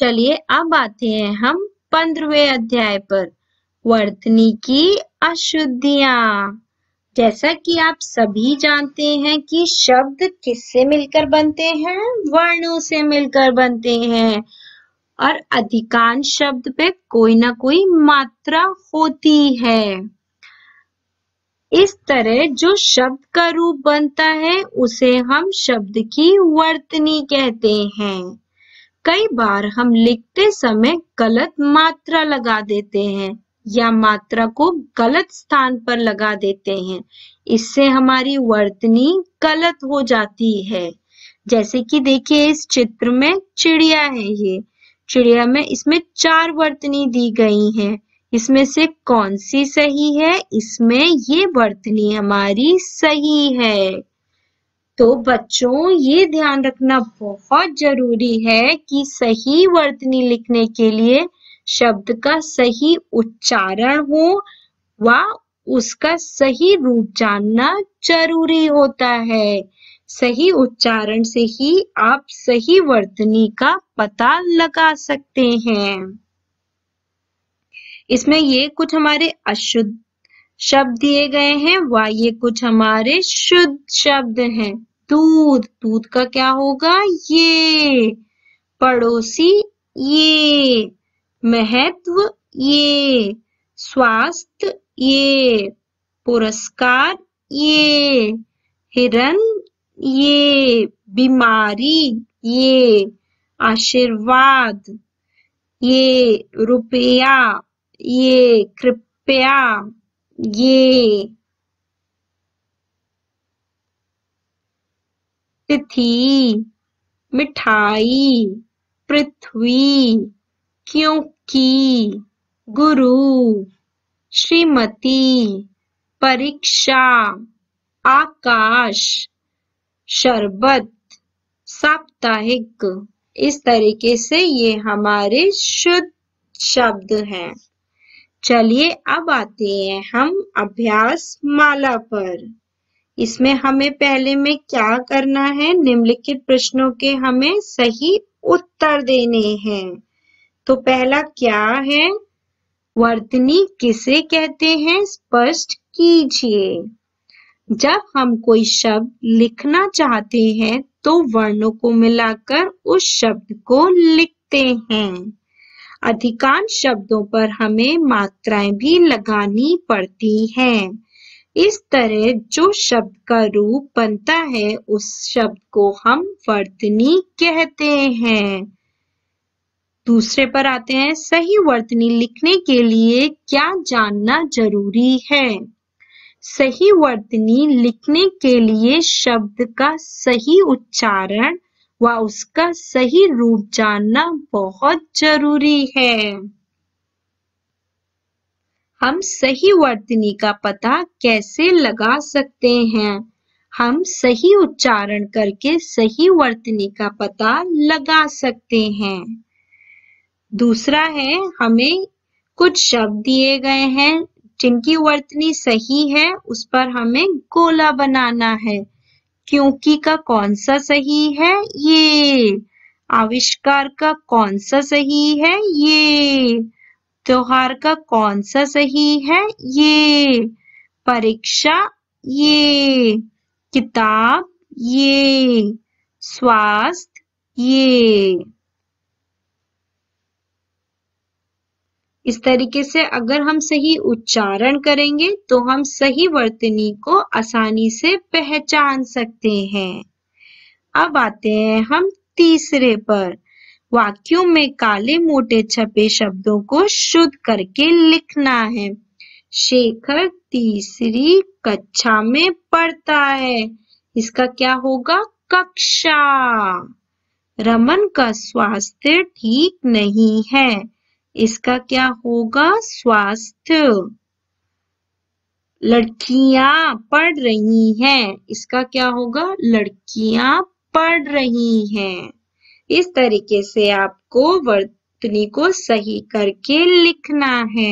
चलिए अब आते हैं हम पंद्रवे अध्याय पर वर्तनी की अशुद्धियां जैसा कि आप सभी जानते हैं कि शब्द किससे मिलकर बनते हैं वर्णों से मिलकर बनते हैं और अधिकांश शब्द पे कोई ना कोई मात्रा होती है इस तरह जो शब्द का रूप बनता है उसे हम शब्द की वर्तनी कहते हैं कई बार हम लिखते समय गलत मात्रा लगा देते हैं या मात्रा को गलत स्थान पर लगा देते हैं इससे हमारी वर्तनी गलत हो जाती है जैसे कि देखिए इस चित्र में चिड़िया है ये चिड़िया में इसमें चार वर्तनी दी गई हैं इसमें से कौन सी सही है इसमें ये वर्तनी हमारी सही है तो बच्चों ये ध्यान रखना बहुत जरूरी है कि सही वर्तनी लिखने के लिए शब्द का सही उच्चारण हो व उसका सही रूप जानना जरूरी होता है सही उच्चारण से ही आप सही वर्तनी का पता लगा सकते हैं इसमें ये कुछ हमारे अशुद्ध शब्द दिए गए हैं व ये कुछ हमारे शुद्ध शब्द हैं दूध दूध का क्या होगा ये पड़ोसी ये महत्व ये स्वास्थ्य ये पुरस्कार ये हिरण ये बीमारी ये आशीर्वाद ये रुपया ये कृपया ये तिथि मिठाई पृथ्वी क्योंकि गुरु श्रीमती परीक्षा आकाश शरबत साप्ताहिक इस तरीके से ये हमारे शुद्ध शब्द हैं चलिए अब आते हैं हम अभ्यास माला पर इसमें हमें पहले में क्या करना है निम्नलिखित प्रश्नों के हमें सही उत्तर देने हैं तो पहला क्या है वर्तनी किसे कहते हैं स्पष्ट कीजिए जब हम कोई शब्द लिखना चाहते हैं तो वर्णों को मिलाकर उस शब्द को लिखते हैं अधिकांश शब्दों पर हमें मात्राएं भी लगानी पड़ती हैं इस तरह जो शब्द का रूप बनता है उस शब्द को हम वर्तनी कहते हैं दूसरे पर आते हैं सही वर्तनी लिखने के लिए क्या जानना जरूरी है सही वर्तनी लिखने के लिए शब्द का सही उच्चारण व उसका सही रूप जानना बहुत जरूरी है हम सही वर्तनी का पता कैसे लगा सकते हैं हम सही उच्चारण करके सही वर्तनी का पता लगा सकते हैं दूसरा है हमें कुछ शब्द दिए गए हैं जिनकी वर्तनी सही है उस पर हमें गोला बनाना है क्योंकि का कौन सा सही है ये आविष्कार का कौन सा सही है ये त्योहार का कौन सा सही है ये परीक्षा ये किताब ये स्वास्थ्य ये इस तरीके से अगर हम सही उच्चारण करेंगे तो हम सही वर्तनी को आसानी से पहचान सकते हैं अब आते हैं हम तीसरे पर वाक्यों में काले मोटे छपे शब्दों को शुद्ध करके लिखना है शेखर तीसरी कक्षा में पढ़ता है इसका क्या होगा कक्षा रमन का स्वास्थ्य ठीक नहीं है इसका क्या होगा स्वास्थ्य लड़कियां पढ़ रही हैं इसका क्या होगा लड़कियां पढ़ रही हैं इस तरीके से आपको वर्तनी को सही करके लिखना है